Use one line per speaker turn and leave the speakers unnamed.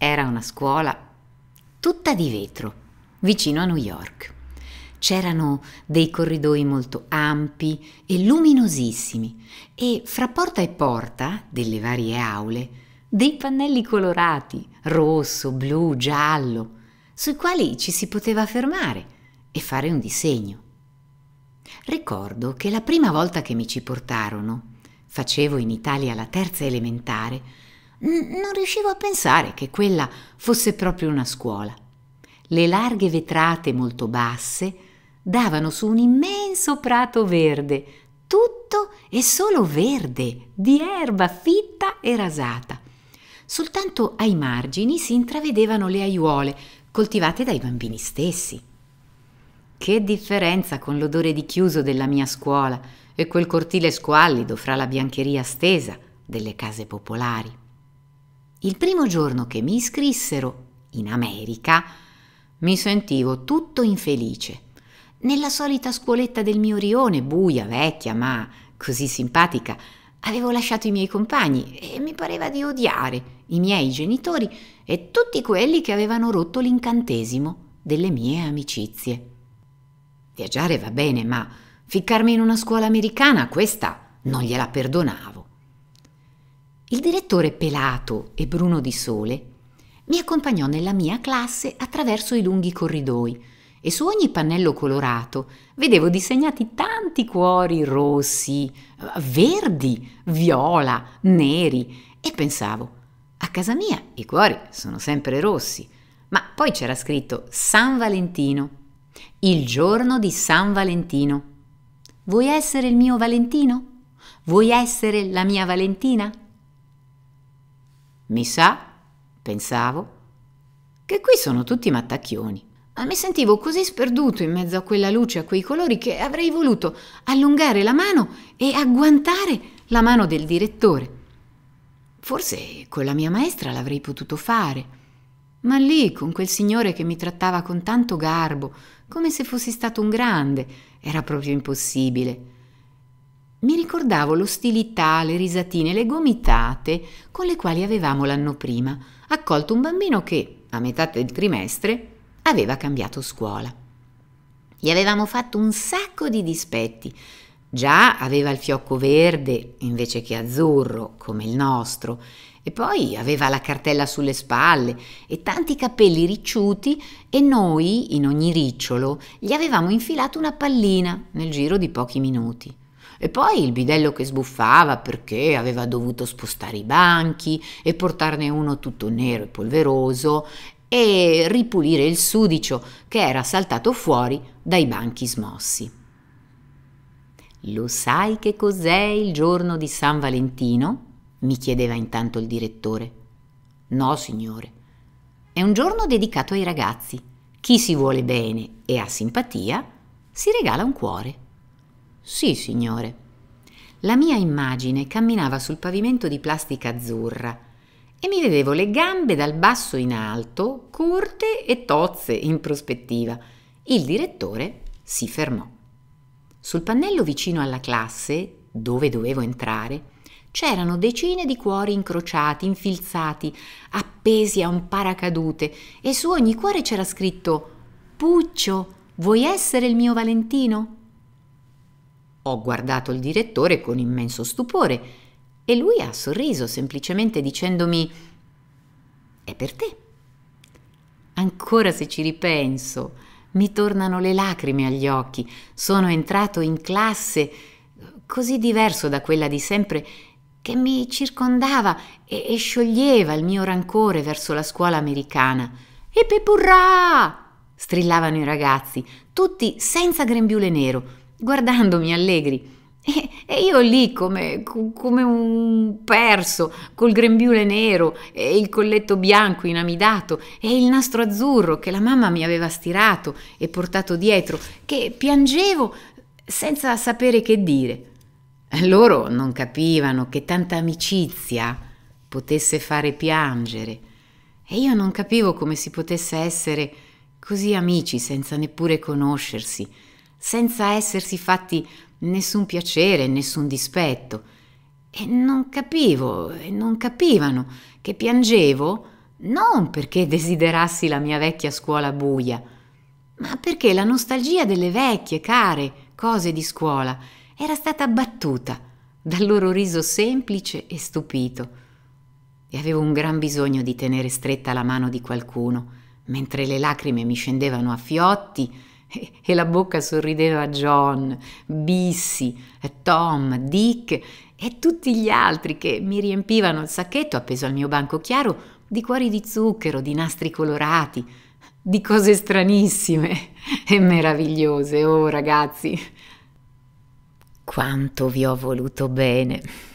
Era una scuola tutta di vetro, vicino a New York. C'erano dei corridoi molto ampi e luminosissimi e fra porta e porta delle varie aule dei pannelli colorati, rosso, blu, giallo, sui quali ci si poteva fermare e fare un disegno. Ricordo che la prima volta che mi ci portarono, facevo in Italia la terza elementare, non riuscivo a pensare che quella fosse proprio una scuola. Le larghe vetrate molto basse davano su un immenso prato verde, tutto e solo verde, di erba fitta e rasata. Soltanto ai margini si intravedevano le aiuole, coltivate dai bambini stessi. Che differenza con l'odore di chiuso della mia scuola e quel cortile squallido fra la biancheria stesa delle case popolari. Il primo giorno che mi iscrissero in America mi sentivo tutto infelice. Nella solita scuoletta del mio rione, buia, vecchia, ma così simpatica, avevo lasciato i miei compagni e mi pareva di odiare i miei genitori e tutti quelli che avevano rotto l'incantesimo delle mie amicizie. Viaggiare va bene, ma ficcarmi in una scuola americana, questa non gliela perdonavo. Il direttore Pelato e Bruno di Sole mi accompagnò nella mia classe attraverso i lunghi corridoi e su ogni pannello colorato vedevo disegnati tanti cuori rossi, verdi, viola, neri e pensavo, a casa mia i cuori sono sempre rossi, ma poi c'era scritto San Valentino, il giorno di San Valentino. Vuoi essere il mio Valentino? Vuoi essere la mia Valentina? Mi sa, pensavo, che qui sono tutti mattacchioni. Ma mi sentivo così sperduto in mezzo a quella luce, a quei colori, che avrei voluto allungare la mano e agguantare la mano del direttore. Forse con la mia maestra l'avrei potuto fare. Ma lì, con quel signore che mi trattava con tanto garbo, come se fossi stato un grande, era proprio impossibile. Mi ricordavo l'ostilità, le risatine, le gomitate con le quali avevamo l'anno prima accolto un bambino che, a metà del trimestre, aveva cambiato scuola. Gli avevamo fatto un sacco di dispetti. Già aveva il fiocco verde invece che azzurro, come il nostro, e poi aveva la cartella sulle spalle e tanti capelli ricciuti e noi, in ogni ricciolo, gli avevamo infilato una pallina nel giro di pochi minuti. E poi il bidello che sbuffava perché aveva dovuto spostare i banchi e portarne uno tutto nero e polveroso e ripulire il sudicio che era saltato fuori dai banchi smossi. Lo sai che cos'è il giorno di San Valentino? mi chiedeva intanto il direttore. No, signore. È un giorno dedicato ai ragazzi. Chi si vuole bene e ha simpatia si regala un cuore. Sì, signore. La mia immagine camminava sul pavimento di plastica azzurra e mi vedevo le gambe dal basso in alto, corte e tozze in prospettiva. Il direttore si fermò. Sul pannello vicino alla classe, dove dovevo entrare, c'erano decine di cuori incrociati, infilzati, appesi a un paracadute e su ogni cuore c'era scritto Puccio, vuoi essere il mio Valentino? Ho guardato il direttore con immenso stupore e lui ha sorriso semplicemente dicendomi È per te. Ancora se ci ripenso, mi tornano le lacrime agli occhi. Sono entrato in classe così diverso da quella di sempre che mi circondava e, e scioglieva il mio rancore verso la scuola americana. E pepurrà! strillavano i ragazzi, tutti senza grembiule nero, guardandomi allegri. E, e io lì come, come, un perso, col grembiule nero e il colletto bianco inamidato e il nastro azzurro che la mamma mi aveva stirato e portato dietro, che piangevo senza sapere che dire. Loro non capivano che tanta amicizia potesse fare piangere e io non capivo come si potesse essere così amici senza neppure conoscersi senza essersi fatti nessun piacere, nessun dispetto. E non capivo, e non capivano che piangevo non perché desiderassi la mia vecchia scuola buia, ma perché la nostalgia delle vecchie, care cose di scuola era stata abbattuta dal loro riso semplice e stupito. E avevo un gran bisogno di tenere stretta la mano di qualcuno, mentre le lacrime mi scendevano a fiotti e la bocca sorrideva a John, Bissy, Tom, Dick e tutti gli altri che mi riempivano il sacchetto appeso al mio banco chiaro di cuori di zucchero, di nastri colorati, di cose stranissime e meravigliose, oh ragazzi. Quanto vi ho voluto bene.